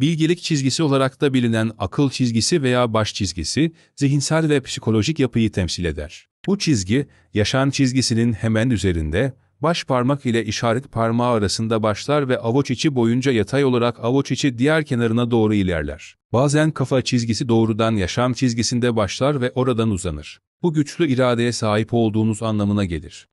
Bilgelik çizgisi olarak da bilinen akıl çizgisi veya baş çizgisi, zihinsel ve psikolojik yapıyı temsil eder. Bu çizgi, yaşam çizgisinin hemen üzerinde, baş parmak ile işaret parmağı arasında başlar ve avuç içi boyunca yatay olarak avuç içi diğer kenarına doğru ilerler. Bazen kafa çizgisi doğrudan yaşam çizgisinde başlar ve oradan uzanır. Bu güçlü iradeye sahip olduğunuz anlamına gelir.